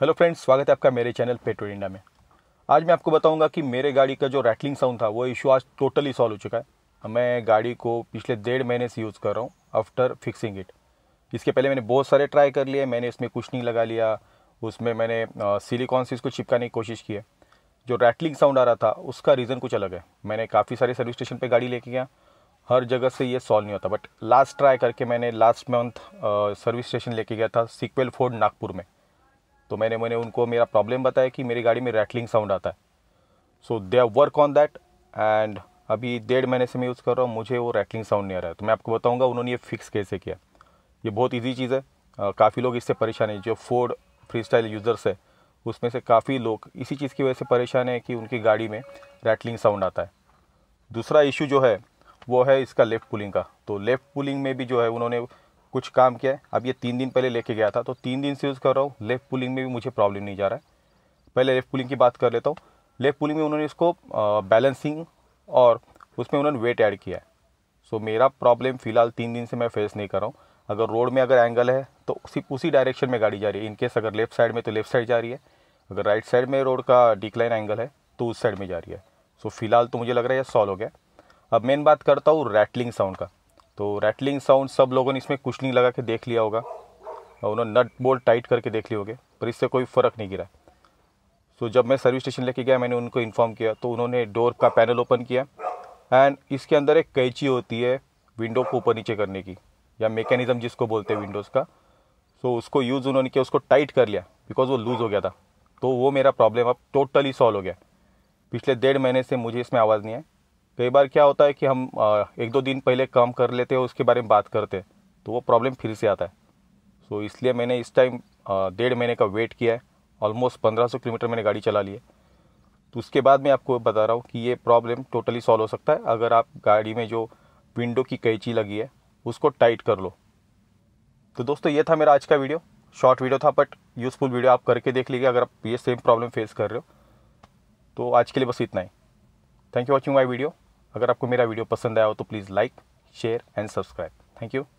hello friends स्वागत है आपका मेरे चैनल पेट्रोल इंडिया में आज मैं आपको बताऊंगा कि मेरे गाड़ी का जो रैटलिंग साउंड था वो इशू आज टोटली सॉल्व हो चुका है मैं गाड़ी को पिछले डेढ़ महीने से यूज़ कर रहा हूँ आफ्टर फिक्सिंग इट इसके पहले मैंने बहुत सारे ट्राई कर लिए मैंने इसमें कुछ नहीं लगा लिया उसमें मैंने सिलिकॉन से इसको चिपकाने की कोशिश की है जो रैटलिंग साउंड आ रहा था उसका रीज़न कुछ अलग है मैंने काफ़ी सारे सर्विस स्टेशन पर गाड़ी लेके गया हर जगह से ये सॉल्व नहीं होता बट लास्ट ट्राई करके मैंने लास्ट मंथ सर्विस स्टेशन लेके गया था सिक्वेल फोर्ड नागपुर में तो मैंने मैंने उनको मेरा प्रॉब्लम बताया कि मेरी गाड़ी में रैटलिंग साउंड आता है so they are work on that and अभी डेढ़ महीने से मैं यूज़ कर रहा हूँ मुझे वो रैटलिंग साउंड नहीं आ रहा है तो मैं आपको बताऊँगा उन्होंने ये फिक्स कैसे किया ये बहुत ईजी चीज़ है काफ़ी लोग इससे परेशान है जो फोर्ड फ्री स्टाइल यूज़र्स है उसमें से काफ़ी लोग इसी चीज़ की वजह से परेशान है कि उनकी गाड़ी में रैटलिंग साउंड आता है दूसरा इशू जो है वो है इसका लेफ़्ट पुलिंग का तो लेफ़्ट पुलिंग में भी जो है उन्होंने कुछ काम किया है अब ये तीन दिन पहले लेके गया था तो तीन दिन से यूज़ कर रहा हूँ लेफ़्ट पुलिंग में भी मुझे प्रॉब्लम नहीं जा रहा है पहले लेफ़्ट पुलिंग की बात कर लेता हूँ लेफ़्ट पुलिंग में उन्होंने इसको बैलेंसिंग और उसमें उन्होंने वेट ऐड किया है सो मेरा प्रॉब्लम फ़िलहाल तीन दिन से मैं फेस नहीं कर रहा हूँ अगर रोड में अगर एंगल है तो सिर्फ उसी डायरेक्शन में गाड़ी जा रही है इनकेस अगर लेफ़्ट साइड में तो लेफ़्ट साइड जा रही है अगर राइट साइड में रोड का डिक्लाइन एंगल है तो उस साइड में जा रही है सो फ़िलहाल तो मुझे लग रहा है यह सॉल्व हो गया अब मेन बात करता हूँ रैटलिंग साउंड का तो रैटलिंग साउंड सब लोगों ने इसमें कुछ नहीं लगा के देख लिया होगा और उन्होंने नट बोल्ट टाइट करके देख लिए होंगे पर इससे कोई फ़र्क नहीं गिरा सो तो जब मैं सर्विस स्टेशन लेके गया मैंने उनको इन्फॉर्म किया तो उन्होंने डोर का पैनल ओपन किया एंड इसके अंदर एक कैची होती है विंडो को ऊपर नीचे करने की या मेकेनिज़म जिसको बोलते हैं विंडोज़ का सो तो so, उसको यूज़ उन्होंने किया उसको टाइट कर लिया बिकॉज वो लूज़ हो गया था तो वो मेरा प्रॉब्लम अब टोटली सॉल्व हो गया पिछले डेढ़ महीने से मुझे इसमें आवाज़ नहीं आई कई बार क्या होता है कि हम एक दो दिन पहले काम कर लेते हैं उसके बारे में बात करते हैं तो वो प्रॉब्लम फिर से आता है सो so, इसलिए मैंने इस टाइम डेढ़ महीने का वेट किया है ऑलमोस्ट पंद्रह सौ किलोमीटर मैंने गाड़ी चला ली है तो उसके बाद मैं आपको बता रहा हूँ कि ये प्रॉब्लम टोटली सॉल्व हो सकता है अगर आप गाड़ी में जो विंडो की कैची लगी है उसको टाइट कर लो तो दोस्तों ये था मेरा आज का वीडियो शॉर्ट वीडियो था बट यूज़फुल वीडियो आप करके देख लीजिए अगर आप ये सेम प्रॉब्लम फेस कर रहे हो तो आज के लिए बस इतना ही thank you watching my video अगर आपको मेरा वीडियो पसंद आया हो तो please like share and subscribe thank you